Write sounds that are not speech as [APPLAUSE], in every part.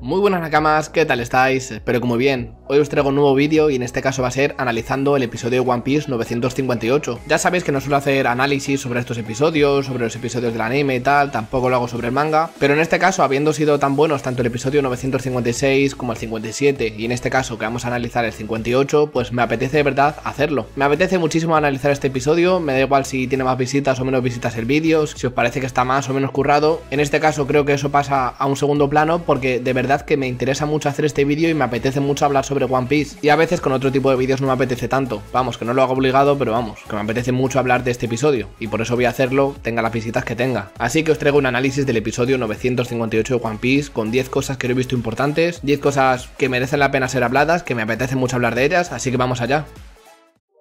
Muy buenas nakamas, ¿qué tal estáis? Espero que muy bien. Hoy os traigo un nuevo vídeo y en este caso va a ser analizando el episodio One Piece 958. Ya sabéis que no suelo hacer análisis sobre estos episodios, sobre los episodios del anime y tal, tampoco lo hago sobre el manga, pero en este caso, habiendo sido tan buenos tanto el episodio 956 como el 57, y en este caso que vamos a analizar el 58, pues me apetece de verdad hacerlo. Me apetece muchísimo analizar este episodio, me da igual si tiene más visitas o menos visitas el vídeo, si os parece que está más o menos currado, en este caso creo que eso pasa a un segundo plano porque de verdad que me interesa mucho hacer este vídeo y me apetece mucho hablar sobre One Piece. Y a veces con otro tipo de vídeos no me apetece tanto. Vamos, que no lo hago obligado, pero vamos, que me apetece mucho hablar de este episodio. Y por eso voy a hacerlo, tenga las visitas que tenga. Así que os traigo un análisis del episodio 958 de One Piece con 10 cosas que he visto importantes, 10 cosas que merecen la pena ser habladas, que me apetece mucho hablar de ellas, así que vamos allá.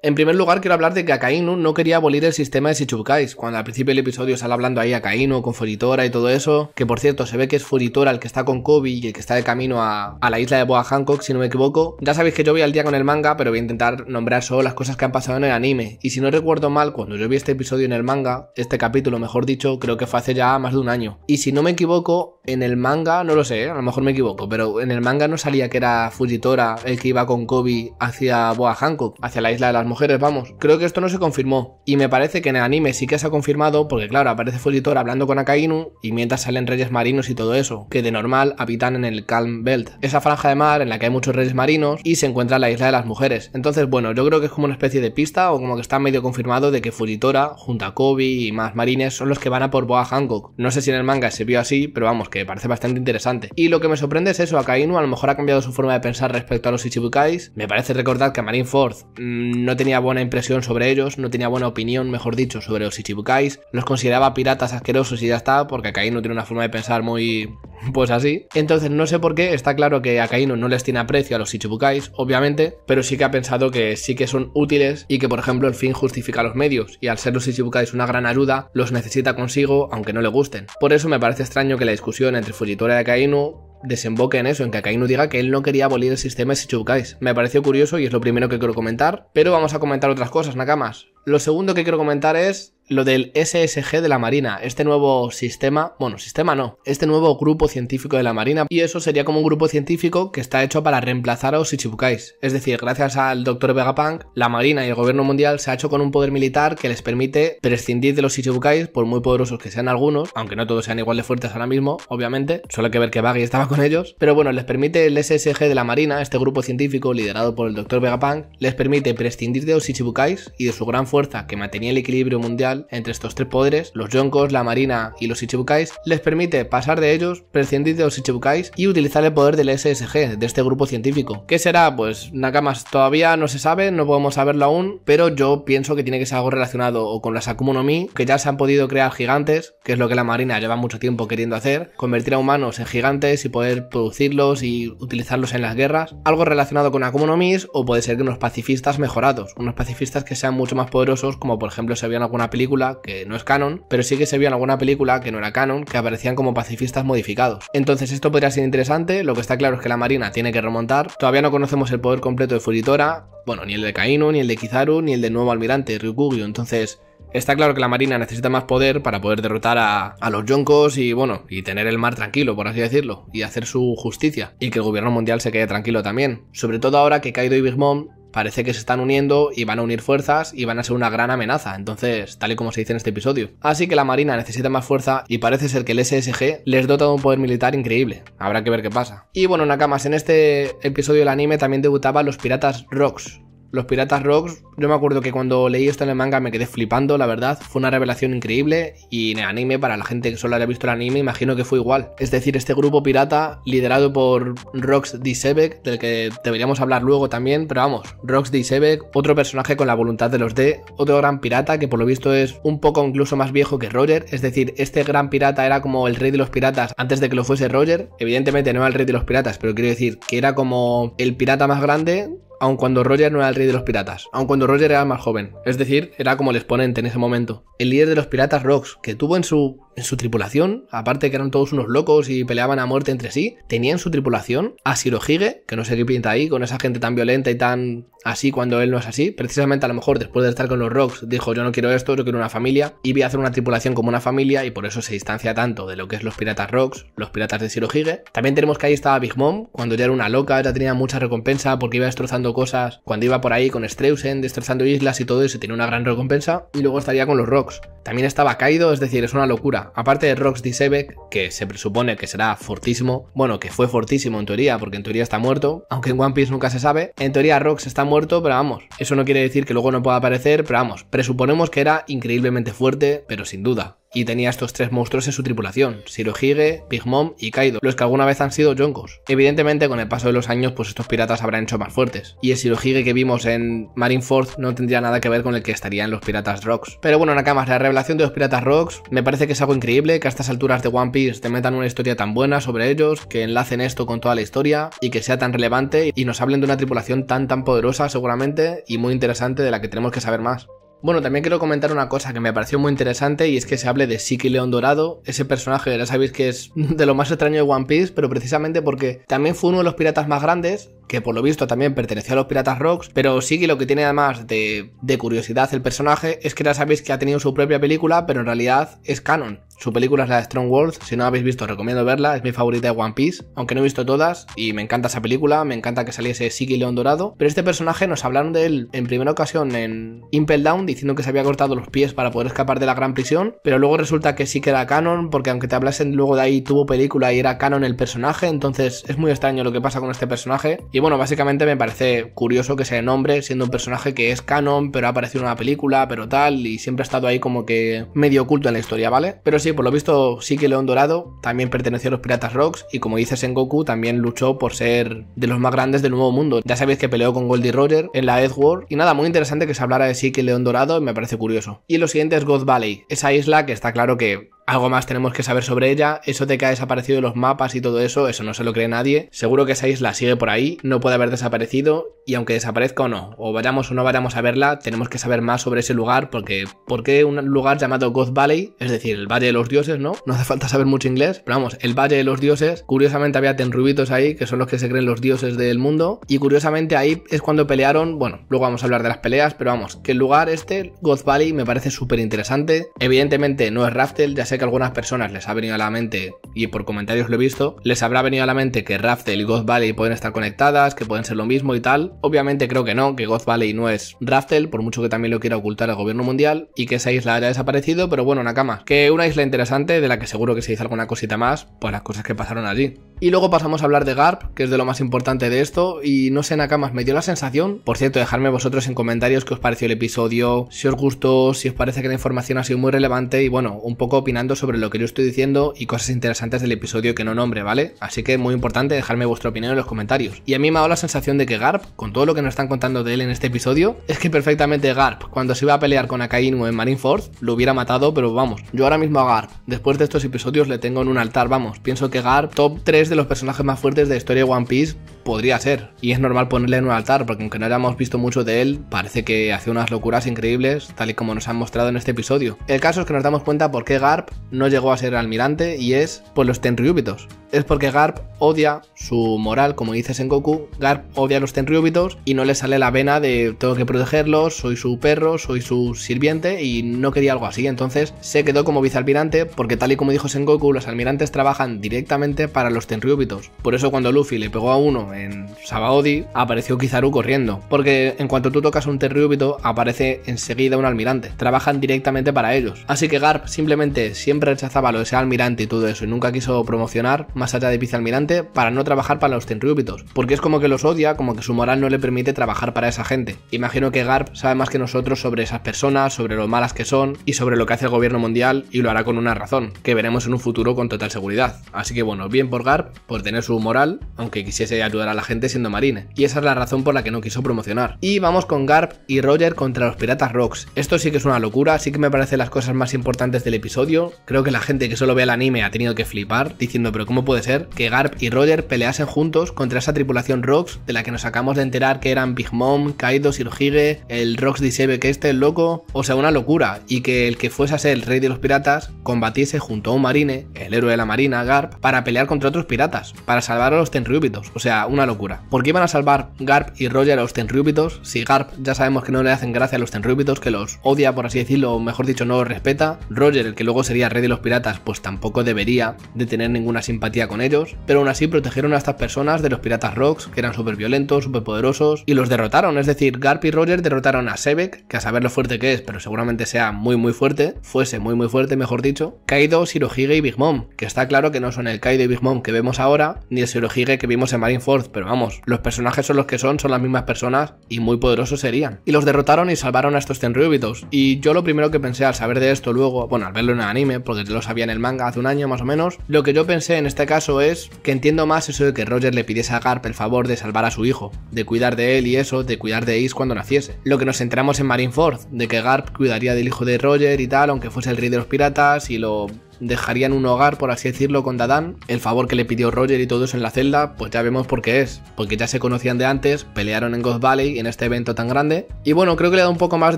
En primer lugar, quiero hablar de que Akainu no quería abolir el sistema de Sichukais. Cuando al principio del episodio sale hablando ahí Akainu con Furitora y todo eso, que por cierto se ve que es Furitora el que está con Kobe y el que está de camino a, la isla de Boa Hancock, si no me equivoco. Ya sabéis que yo voy al día con el manga, pero voy a intentar nombrar solo las cosas que han pasado en el anime. Y si no recuerdo mal, cuando yo vi este episodio en el manga, este capítulo mejor dicho, creo que fue hace ya más de un año. Y si no me equivoco, en el manga, no lo sé, ¿eh? a lo mejor me equivoco, pero en el manga no salía que era Furitora el que iba con Kobe hacia Boa Hancock, hacia la isla de las mujeres, vamos. Creo que esto no se confirmó. Y me parece que en el anime sí que se ha confirmado, porque claro, aparece Fujitora hablando con Akainu y mientras salen reyes marinos y todo eso, que de normal habitan en el Calm Belt, esa franja de mar en la que hay muchos reyes marinos y se encuentra la isla de las mujeres. Entonces, bueno, yo creo que es como una especie de pista o como que está medio confirmado de que Fujitora, junto a Kobe y más marines, son los que van a por Boa Hancock. No sé si en el manga se vio así, pero vamos, que parece bastante interesante. Y lo que me sorprende es eso, Akainu a lo mejor ha cambiado su forma de pensar respecto a los Ichibukais. Me parece recordar que a Marineford mmm, no tenía buena impresión sobre ellos, no tenía buena opinión, mejor dicho, sobre los Ichibukais, los consideraba piratas asquerosos y ya está, porque Akainu tiene una forma de pensar muy... [LAUGHS] pues así. Entonces no sé por qué, está claro que Akainu no les tiene aprecio a los Ichibukais, obviamente, pero sí que ha pensado que sí que son útiles y que por ejemplo el fin justifica los medios, y al ser los Ichibukais una gran ayuda, los necesita consigo aunque no le gusten. Por eso me parece extraño que la discusión entre Fujitora y Akainu desemboque en eso, en que Akainu diga que él no quería abolir el sistema de Shichubukais. Me pareció curioso y es lo primero que quiero comentar, pero vamos a comentar otras cosas, Nakamas. Lo segundo que quiero comentar es lo del SSG de la Marina, este nuevo sistema, bueno, sistema no, este nuevo grupo científico de la Marina, y eso sería como un grupo científico que está hecho para reemplazar a los Ichibukais. Es decir, gracias al Dr. Vegapunk, la Marina y el gobierno mundial se ha hecho con un poder militar que les permite prescindir de los Ichibukais, por muy poderosos que sean algunos, aunque no todos sean igual de fuertes ahora mismo, obviamente, solo hay que ver que Baggy estaba con ellos, pero bueno, les permite el SSG de la Marina, este grupo científico liderado por el Dr. Vegapunk, les permite prescindir de los Ichibukais y de su gran fuerza que mantenía el equilibrio mundial entre estos tres poderes, los Yonkos, la Marina y los Ichibukais, les permite pasar de ellos, prescindir de los Ichibukais y utilizar el poder del SSG, de este grupo científico. ¿Qué será? Pues Nakamas todavía no se sabe, no podemos saberlo aún, pero yo pienso que tiene que ser algo relacionado o con las Akuma que ya se han podido crear gigantes, que es lo que la Marina lleva mucho tiempo queriendo hacer, convertir a humanos en gigantes y poder producirlos y utilizarlos en las guerras, algo relacionado con Akuma o puede ser que unos pacifistas mejorados, unos pacifistas que sean mucho más poderosos como por ejemplo se vio en alguna película que no es canon, pero sí que se vio en alguna película que no era canon, que aparecían como pacifistas modificados. Entonces esto podría ser interesante, lo que está claro es que la Marina tiene que remontar, todavía no conocemos el poder completo de Furitora, bueno, ni el de Kainu, ni el de Kizaru, ni el del nuevo almirante Ryukugyu, entonces... Está claro que la Marina necesita más poder para poder derrotar a, los yonkos y bueno, y tener el mar tranquilo, por así decirlo, y hacer su justicia, y que el gobierno mundial se quede tranquilo también. Sobre todo ahora que Kaido y Big Mom parece que se están uniendo y van a unir fuerzas y van a ser una gran amenaza, entonces, tal y como se dice en este episodio. Así que la Marina necesita más fuerza y parece ser que el SSG les dota de un poder militar increíble. Habrá que ver qué pasa. Y bueno, Nakamas, en este episodio del anime también debutaban los piratas Rocks, los Piratas Rocks, yo me acuerdo que cuando leí esto en el manga me quedé flipando, la verdad, fue una revelación increíble y en el anime, para la gente que solo haya visto el anime, imagino que fue igual. Es decir, este grupo pirata, liderado por Rox Disebek, del que deberíamos hablar luego también, pero vamos, Rox Disebek, otro personaje con la voluntad de los D, otro gran pirata que por lo visto es un poco incluso más viejo que Roger, es decir, este gran pirata era como el rey de los piratas antes de que lo fuese Roger, evidentemente no era el rey de los piratas, pero quiero decir que era como el pirata más grande aun cuando Roger no era el rey de los piratas, aun cuando Roger era más joven, es decir, era como el exponente en ese momento. El líder de los piratas Rocks que tuvo en su, en su tripulación, aparte que eran todos unos locos y peleaban a muerte entre sí, tenía en su tripulación a Shirohige, que no sé qué pinta ahí, con esa gente tan violenta y tan así cuando él no es así. Precisamente a lo mejor después de estar con los Rocks dijo yo no quiero esto, yo quiero una familia, y voy a hacer una tripulación como una familia y por eso se distancia tanto de lo que es los piratas Rocks, los piratas de Shirohige. También tenemos que ahí estaba Big Mom, cuando ya era una loca, ya tenía mucha recompensa porque iba destrozando cosas. Cuando iba por ahí con Streusen, destrozando islas y todo se tiene una gran recompensa. Y luego estaría con los Rocks. También estaba caído, es decir, es una locura. Aparte de Rocks Disebec, que se presupone que será fortísimo, bueno, que fue fortísimo en teoría, porque en teoría está muerto, aunque en One Piece nunca se sabe. En teoría Rocks está muerto, pero vamos, eso no quiere decir que luego no pueda aparecer, pero vamos, presuponemos que era increíblemente fuerte, pero sin duda y tenía estos tres monstruos en su tripulación, Shirohige, Pigmom y Kaido, los que alguna vez han sido yonkos. Evidentemente con el paso de los años pues estos piratas habrán hecho más fuertes, y el Shirohige que vimos en Marineford no tendría nada que ver con el que estaría en los piratas Rocks. Pero bueno Nakamas, la revelación de los piratas Rocks me parece que es algo increíble que a estas alturas de One Piece te metan una historia tan buena sobre ellos, que enlacen esto con toda la historia y que sea tan relevante y nos hablen de una tripulación tan tan poderosa seguramente y muy interesante de la que tenemos que saber más. Bueno, también quiero comentar una cosa que me pareció muy interesante y es que se hable de Siki León Dorado, ese personaje, ya sabéis que es de lo más extraño de One Piece, pero precisamente porque también fue uno de los piratas más grandes, que por lo visto también perteneció a los Piratas Rocks, pero Siki lo que tiene además de, de curiosidad el personaje es que ya sabéis que ha tenido su propia película, pero en realidad es canon. Su película es la de Strong World, si no habéis visto recomiendo verla, es mi favorita de One Piece, aunque no he visto todas y me encanta esa película, me encanta que saliese Siki León Dorado, pero este personaje nos hablaron de él en primera ocasión en Impel Down diciendo que se había cortado los pies para poder escapar de la gran prisión, pero luego resulta que sí que era canon porque aunque te hablasen luego de ahí tuvo película y era canon el personaje, entonces es muy extraño lo que pasa con este personaje y bueno, básicamente me parece curioso que se nombre siendo un personaje que es canon, pero ha aparecido en una película, pero tal y siempre ha estado ahí como que medio oculto en la historia, ¿vale? Pero sí, por lo visto sí que León Dorado también perteneció a los Piratas Rocks y como dices, en Goku también luchó por ser de los más grandes del Nuevo Mundo. Ya sabéis que peleó con Goldie Roger en la War y nada, muy interesante que se hablara de sí que León Dorado me parece curioso. Y lo siguiente es God Valley, esa isla que está claro que algo más tenemos que saber sobre ella, eso de que ha desaparecido de los mapas y todo eso, eso no se lo cree nadie, seguro que esa isla sigue por ahí, no puede haber desaparecido y aunque desaparezca o no, o vayamos o no vayamos a verla, tenemos que saber más sobre ese lugar porque ¿por qué un lugar llamado God Valley, es decir, el Valle de los Dioses, no? No hace falta saber mucho inglés, pero vamos, el Valle de los Dioses, curiosamente había tenrubitos ahí que son los que se creen los dioses del mundo y curiosamente ahí es cuando pelearon, bueno, luego vamos a hablar de las peleas, pero vamos, que el lugar este, God Valley, me parece súper interesante, evidentemente no es Raftel, ya sé que algunas personas les ha venido a la mente, y por comentarios lo he visto, les habrá venido a la mente que Raftel y God Valley pueden estar conectadas, que pueden ser lo mismo y tal. Obviamente creo que no, que God Valley no es Raftel, por mucho que también lo quiera ocultar el gobierno mundial, y que esa isla haya desaparecido, pero bueno, Nakama, que una isla interesante de la que seguro que se dice alguna cosita más, por las cosas que pasaron allí. Y luego pasamos a hablar de Garp, que es de lo más importante de esto, y no sé Nakamas, me dio la sensación, por cierto, dejadme vosotros en comentarios qué os pareció el episodio, si os gustó, si os parece que la información ha sido muy relevante, y bueno, un poco opinando sobre lo que yo estoy diciendo y cosas interesantes del episodio que no nombre, ¿vale? Así que muy importante dejarme vuestra opinión en los comentarios. Y a mí me ha dado la sensación de que Garp, con todo lo que nos están contando de él en este episodio, es que perfectamente Garp, cuando se iba a pelear con Akainu en Marineford, lo hubiera matado, pero vamos, yo ahora mismo a Garp, después de estos episodios le tengo en un altar, vamos, pienso que Garp, top 3 de los personajes más fuertes de la historia One Piece podría ser. Y es normal ponerle en un altar, porque aunque no hayamos visto mucho de él, parece que hace unas locuras increíbles, tal y como nos han mostrado en este episodio. El caso es que nos damos cuenta por qué Garp no llegó a ser almirante, y es por los Tenryúbitos. Es porque Garp odia su moral, como dice Sengoku, Garp odia los Tenryúbitos y no le sale la vena de tengo que protegerlos, soy su perro, soy su sirviente y no quería algo así. Entonces se quedó como vicealmirante porque tal y como dijo Sengoku, los almirantes trabajan directamente para los Tenryúbitos. Por eso cuando Luffy le pegó a uno en Sabaody apareció Kizaru corriendo, porque en cuanto tú tocas un terrúbito aparece enseguida un almirante, trabajan directamente para ellos. Así que Garp simplemente siempre rechazaba lo de ser almirante y todo eso y nunca quiso promocionar más allá de Almirante para no trabajar para los terrúbitos. porque es como que los odia, como que su moral no le permite trabajar para esa gente. Imagino que Garp sabe más que nosotros sobre esas personas, sobre lo malas que son y sobre lo que hace el gobierno mundial y lo hará con una razón, que veremos en un futuro con total seguridad. Así que bueno, bien por Garp, por tener su moral, aunque quisiese era la gente siendo marine, y esa es la razón por la que no quiso promocionar. Y vamos con Garp y Roger contra los Piratas Rocks. Esto sí que es una locura, sí que me parece las cosas más importantes del episodio. Creo que la gente que solo ve el anime ha tenido que flipar, diciendo, pero ¿cómo puede ser que Garp y Roger peleasen juntos contra esa tripulación Rocks de la que nos acabamos de enterar que eran Big Mom, Kaido, Shirohige, el Rocks dice que este, el loco? O sea, una locura, y que el que fuese a ser el rey de los piratas combatiese junto a un marine, el héroe de la marina, Garp, para pelear contra otros piratas, para salvar a los Tenryubitos. O sea, una locura. ¿Por qué iban a salvar Garp y Roger a los Rubitos Si Garp ya sabemos que no le hacen gracia a los Rubitos, que los odia, por así decirlo, o mejor dicho, no los respeta. Roger, el que luego sería rey de los piratas, pues tampoco debería de tener ninguna simpatía con ellos. Pero aún así protegieron a estas personas de los piratas Rocks, que eran súper violentos, súper poderosos, y los derrotaron. Es decir, Garp y Roger derrotaron a Sebek, que a saber lo fuerte que es, pero seguramente sea muy muy fuerte, fuese muy muy fuerte, mejor dicho. Kaido, Shirohige y Big Mom, que está claro que no son el Kaido y Big Mom que vemos ahora, ni el Shirohige que vimos en Marineford pero vamos, los personajes son los que son, son las mismas personas y muy poderosos serían. Y los derrotaron y salvaron a estos Tenryubitos. Y yo lo primero que pensé al saber de esto luego, bueno, al verlo en el anime, porque lo sabía en el manga hace un año más o menos, lo que yo pensé en este caso es que entiendo más eso de que Roger le pidiese a Garp el favor de salvar a su hijo, de cuidar de él y eso, de cuidar de Ace cuando naciese. Lo que nos enteramos en Marineford, de que Garp cuidaría del hijo de Roger y tal, aunque fuese el rey de los piratas y lo dejarían un hogar, por así decirlo, con Dadán. El favor que le pidió Roger y todos en la celda, pues ya vemos por qué es. Porque ya se conocían de antes, pelearon en God Valley en este evento tan grande. Y bueno, creo que le da un poco más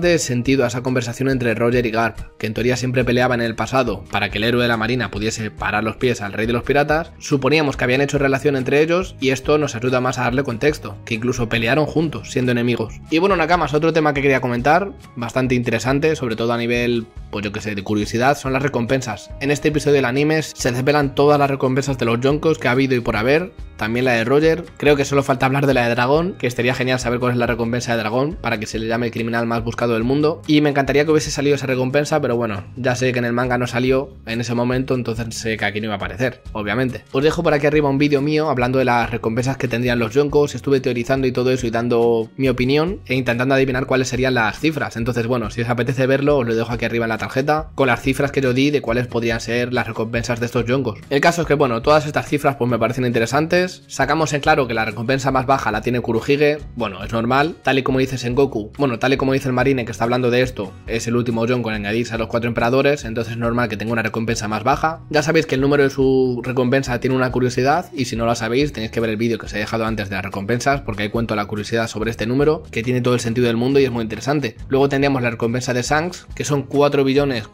de sentido a esa conversación entre Roger y Garp, que en teoría siempre peleaban en el pasado para que el héroe de la marina pudiese parar los pies al rey de los piratas. Suponíamos que habían hecho relación entre ellos y esto nos ayuda más a darle contexto, que incluso pelearon juntos, siendo enemigos. Y bueno, Nakamas, otro tema que quería comentar, bastante interesante, sobre todo a nivel, pues yo que sé, de curiosidad, son las recompensas. En este episodio del anime se desvelan todas las recompensas de los Joncos que ha habido y por haber, también la de Roger. Creo que solo falta hablar de la de Dragón, que estaría genial saber cuál es la recompensa de Dragón para que se le llame el criminal más buscado del mundo. Y me encantaría que hubiese salido esa recompensa, pero bueno, ya sé que en el manga no salió en ese momento, entonces sé que aquí no iba a aparecer, obviamente. Os dejo por aquí arriba un vídeo mío hablando de las recompensas que tendrían los Yonkos. Estuve teorizando y todo eso y dando mi opinión e intentando adivinar cuáles serían las cifras. Entonces, bueno, si os apetece verlo, os lo dejo aquí arriba en la tarjeta con las cifras que yo di de cuáles podrían ser las recompensas de estos Yonkos. El caso es que, bueno, todas estas cifras pues me parecen interesantes sacamos en claro que la recompensa más baja la tiene Kuruhige, bueno, es normal, tal y como dices en Goku bueno, tal y como dice el Marine que está hablando de esto, es el último John con añadirse a los cuatro emperadores, entonces es normal que tenga una recompensa más baja. Ya sabéis que el número de su recompensa tiene una curiosidad, y si no la sabéis, tenéis que ver el vídeo que os he dejado antes de las recompensas, porque ahí cuento la curiosidad sobre este número, que tiene todo el sentido del mundo y es muy interesante. Luego tendríamos la recompensa de Shanks, que son 4 billones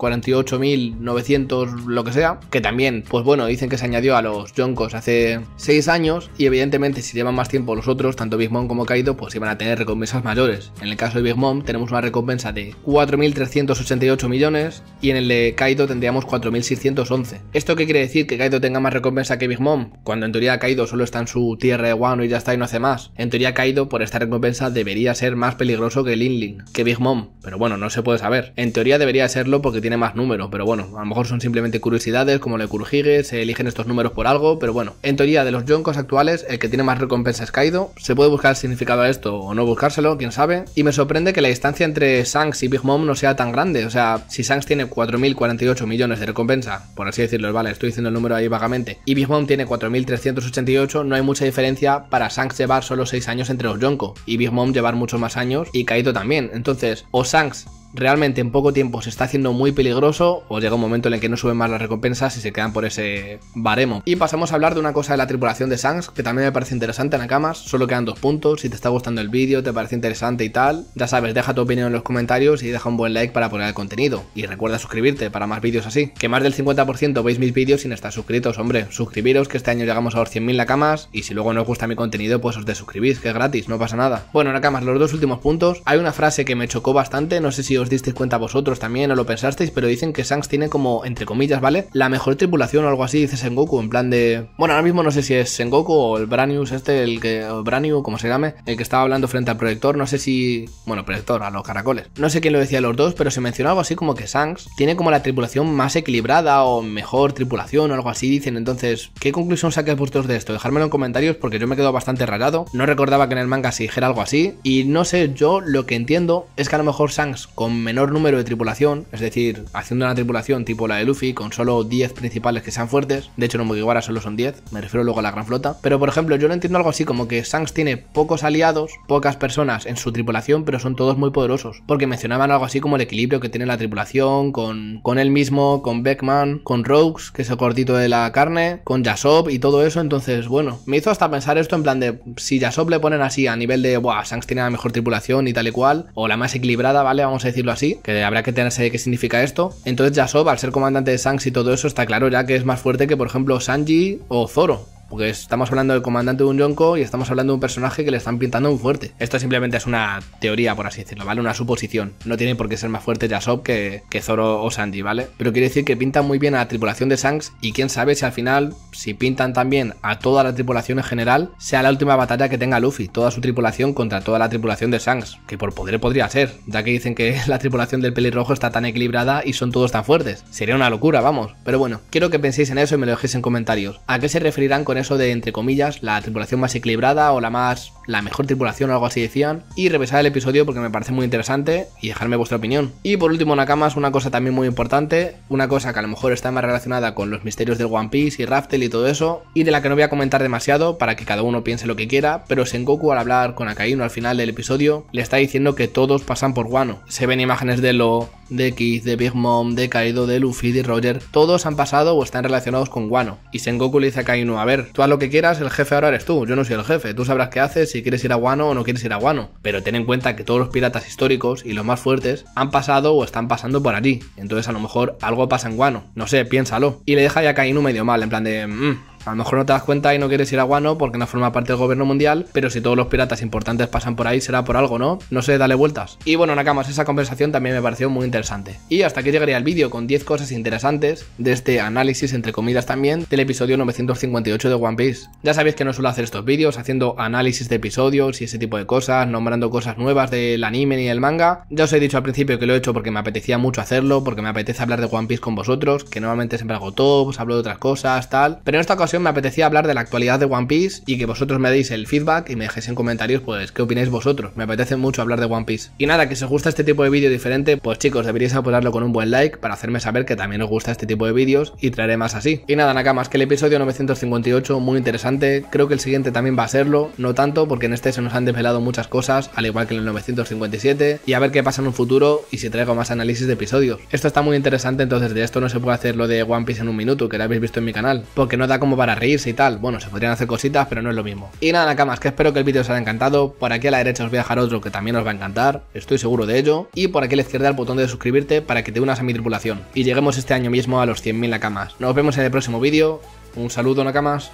mil lo que sea, que también, pues bueno, dicen que se añadió a los Joncos hace 6 años y evidentemente si llevan más tiempo los otros, tanto Big Mom como Kaido, pues iban a tener recompensas mayores. En el caso de Big Mom tenemos una recompensa de 4.388 millones y en el de Kaido tendríamos 4.611. ¿Esto qué quiere decir? ¿Que Kaido tenga más recompensa que Big Mom? Cuando en teoría Kaido solo está en su tierra de Wano y ya está y no hace más. En teoría Kaido por esta recompensa debería ser más peligroso que Linlin, que Big Mom, pero bueno, no se puede saber. En teoría debería serlo porque tiene más números, pero bueno, a lo mejor son simplemente curiosidades como le Kurhige, se eligen estos números por algo, pero bueno. En teoría de los Yonkos actuales, el que tiene más recompensa es Kaido. Se puede buscar el significado a esto o no buscárselo, quién sabe. Y me sorprende que la distancia entre Shanks y Big Mom no sea tan grande. O sea, si Shanks tiene 4.048 millones de recompensa, por así decirlo, vale, estoy diciendo el número ahí vagamente, y Big Mom tiene 4.388, no hay mucha diferencia para Shanks llevar solo 6 años entre los Yonko y Big Mom llevar muchos más años y Kaido también. Entonces, o Shanks realmente en poco tiempo se está haciendo muy peligroso o llega un momento en el que no suben más las recompensas y se quedan por ese baremo. Y pasamos a hablar de una cosa de la tripulación de Sans que también me parece interesante, Nakamas. Solo quedan dos puntos. Si te está gustando el vídeo, te parece interesante y tal, ya sabes, deja tu opinión en los comentarios y deja un buen like para poner el contenido. Y recuerda suscribirte para más vídeos así. Que más del 50% veis mis vídeos sin estar suscritos, hombre. Suscribiros que este año llegamos a los 100.000 Nakamas y si luego no os gusta mi contenido, pues os desuscribís, que es gratis, no pasa nada. Bueno, Nakamas, los dos últimos puntos. Hay una frase que me chocó bastante, no sé si os disteis cuenta vosotros también o lo pensasteis, pero dicen que Shanks tiene como, entre comillas, ¿vale? La mejor tripulación o algo así, dice Sengoku, en plan de... Bueno, ahora mismo no sé si es Sengoku o el Branius este, el que... O Branius, como se llame, el que estaba hablando frente al proyector, no sé si... Bueno, proyector, a los caracoles. No sé quién lo decía los dos, pero se mencionó algo así como que Shanks tiene como la tripulación más equilibrada o mejor tripulación o algo así, dicen. Entonces, ¿qué conclusión sacáis vosotros de esto? Dejármelo en comentarios porque yo me quedo bastante rayado. No recordaba que en el manga se dijera algo así. Y no sé, yo lo que entiendo es que a lo mejor Shanks como menor número de tripulación, es decir, haciendo una tripulación tipo la de Luffy con solo 10 principales que sean fuertes, de hecho en Mugiwara solo son 10, me refiero luego a la Gran Flota, pero por ejemplo yo lo entiendo algo así como que Shanks tiene pocos aliados, pocas personas en su tripulación, pero son todos muy poderosos, porque mencionaban algo así como el equilibrio que tiene la tripulación con, con él mismo, con Beckman, con Rogues, que es el cortito de la carne, con Yasop y todo eso, entonces bueno, me hizo hasta pensar esto en plan de si Yasop le ponen así a nivel de, buah, Shanks tiene la mejor tripulación y tal y cual, o la más equilibrada, ¿vale? Vamos a decir decirlo así, que habrá que tenerse qué significa esto. Entonces Yasop, al ser comandante de Shanks y todo eso, está claro ya que es más fuerte que, por ejemplo, Sanji o Zoro. Porque estamos hablando del comandante de un yonko y estamos hablando de un personaje que le están pintando muy fuerte. Esto simplemente es una teoría, por así decirlo, ¿vale? Una suposición. No tiene por qué ser más fuerte Yasop que, que Zoro o Sandy ¿vale? Pero quiere decir que pintan muy bien a la tripulación de Shanks y quién sabe si al final, si pintan también a toda la tripulación en general, sea la última batalla que tenga Luffy, toda su tripulación contra toda la tripulación de Shanks, que por poder podría ser, ya que dicen que [LAUGHS] la tripulación del pelirrojo está tan equilibrada y son todos tan fuertes. Sería una locura, vamos. Pero bueno, quiero que penséis en eso y me lo dejéis en comentarios. ¿A qué se referirán con eso de, entre comillas, la tripulación más equilibrada o la más, la mejor tripulación o algo así decían, y revisar el episodio porque me parece muy interesante y dejarme vuestra opinión. Y por último, Nakamas, una cosa también muy importante, una cosa que a lo mejor está más relacionada con los misterios del One Piece y Raftel y todo eso, y de la que no voy a comentar demasiado para que cada uno piense lo que quiera, pero Sengoku al hablar con Akainu al final del episodio le está diciendo que todos pasan por Wano Se ven imágenes de lo de Keith, de Big Mom, de Kaido, de Luffy, de Roger, todos han pasado o están relacionados con Wano. Y Sengoku le dice a Kainu, a ver, tú haz lo que quieras, el jefe ahora eres tú, yo no soy el jefe, tú sabrás qué haces, si quieres ir a Wano o no quieres ir a Wano. Pero ten en cuenta que todos los piratas históricos y los más fuertes han pasado o están pasando por allí. Entonces a lo mejor algo pasa en Wano, no sé, piénsalo. Y le deja ya a Kainu medio mal, en plan de... Mm, a lo mejor no te das cuenta y no quieres ir a Guano porque no forma parte del gobierno mundial, pero si todos los piratas importantes pasan por ahí será por algo, ¿no? No sé, dale vueltas. Y bueno, Nakamas, esa conversación también me pareció muy interesante. Y hasta aquí llegaría el vídeo con 10 cosas interesantes de este análisis, entre comillas también, del episodio 958 de One Piece. Ya sabéis que no suelo hacer estos vídeos haciendo análisis de episodios y ese tipo de cosas, nombrando cosas nuevas del anime y el manga. Ya os he dicho al principio que lo he hecho porque me apetecía mucho hacerlo, porque me apetece hablar de One Piece con vosotros, que normalmente siempre hago tops, hablo de otras cosas, tal. Pero en esta ocasión me apetecía hablar de la actualidad de One Piece y que vosotros me deis el feedback y me dejéis en comentarios, pues, qué opináis vosotros. Me apetece mucho hablar de One Piece. Y nada, que si os gusta este tipo de vídeo diferente, pues chicos, deberíais apoyarlo con un buen like para hacerme saber que también os gusta este tipo de vídeos y traeré más así. Y nada, Nakamas, que el episodio 958, muy interesante. Creo que el siguiente también va a serlo, no tanto porque en este se nos han desvelado muchas cosas, al igual que en el 957, y a ver qué pasa en un futuro y si traigo más análisis de episodios. Esto está muy interesante, entonces de esto no se puede hacer lo de One Piece en un minuto, que lo habéis visto en mi canal, porque no da como para para reírse y tal. Bueno, se podrían hacer cositas, pero no es lo mismo. Y nada, Nakamas, que espero que el vídeo os haya encantado. Por aquí a la derecha os voy a dejar otro que también os va a encantar, estoy seguro de ello. Y por aquí a la izquierda el botón de suscribirte para que te unas a mi tripulación. Y lleguemos este año mismo a los 100.000 Nakamas. Nos vemos en el próximo vídeo. Un saludo, Nakamas.